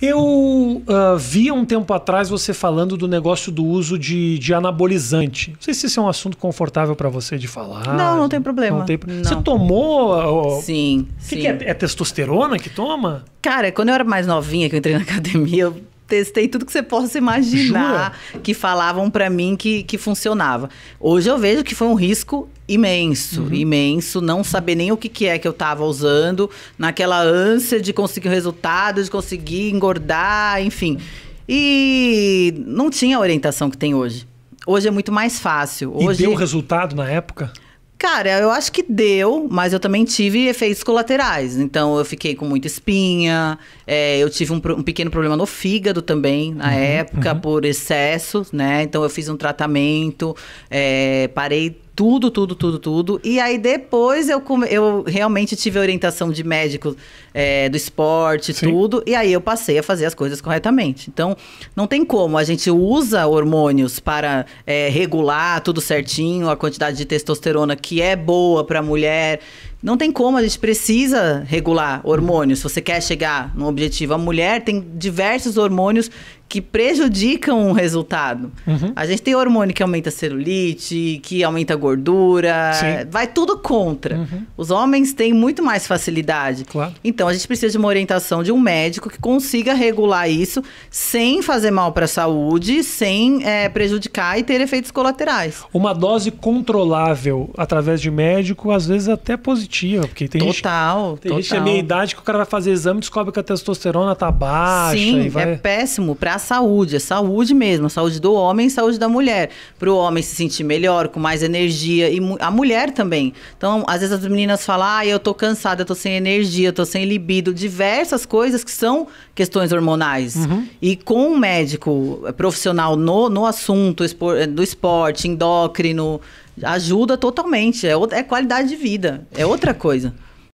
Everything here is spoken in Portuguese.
Eu uh, vi um tempo atrás você falando do negócio do uso de, de anabolizante. Não sei se isso é um assunto confortável para você de falar. Não, não tem problema. Não tem... Não. Você tomou. Uh, ah, sim. O que, sim. que é? é testosterona que toma? Cara, quando eu era mais novinha que eu entrei na academia, eu testei tudo que você possa imaginar Jura? que falavam para mim que, que funcionava. Hoje eu vejo que foi um risco imenso, uhum. imenso, não saber nem o que, que é que eu tava usando, naquela ânsia de conseguir o resultado, de conseguir engordar, enfim. E não tinha a orientação que tem hoje. Hoje é muito mais fácil. Hoje... E deu resultado na época? Cara, eu acho que deu, mas eu também tive efeitos colaterais. Então, eu fiquei com muita espinha, é, eu tive um, um, pequeno problema no fígado também, na uhum, época, uhum. por excesso, né? Então, eu fiz um tratamento, é, parei tudo, tudo, tudo, tudo. E aí depois eu, eu realmente tive orientação de médico é, do esporte, Sim. tudo. E aí eu passei a fazer as coisas corretamente. Então, não tem como. A gente usa hormônios para é, regular tudo certinho, a quantidade de testosterona que é boa para a mulher não tem como, a gente precisa regular hormônios. Se você quer chegar num objetivo, a mulher tem diversos hormônios que prejudicam o resultado. Uhum. A gente tem hormônio que aumenta a celulite, que aumenta a gordura, Sim. vai tudo contra. Uhum. Os homens têm muito mais facilidade. Claro. Então a gente precisa de uma orientação de um médico que consiga regular isso sem fazer mal para a saúde, sem é, prejudicar e ter efeitos colaterais. Uma dose controlável através de médico, às vezes até positiva positiva, porque tem total, gente, tem total. gente da minha idade que o cara vai fazer exame descobre que a testosterona tá baixa. Sim, vai... é péssimo para a saúde, é saúde mesmo, a saúde do homem e saúde da mulher. Para o homem se sentir melhor, com mais energia, e a mulher também. Então, às vezes as meninas falam, ah, eu tô cansada, eu tô sem energia, eu tô sem libido, diversas coisas que são questões hormonais. Uhum. E com um médico eh, profissional no, no assunto eh, do esporte, endócrino, ajuda totalmente. É, outra, é qualidade de vida, é outra coisa.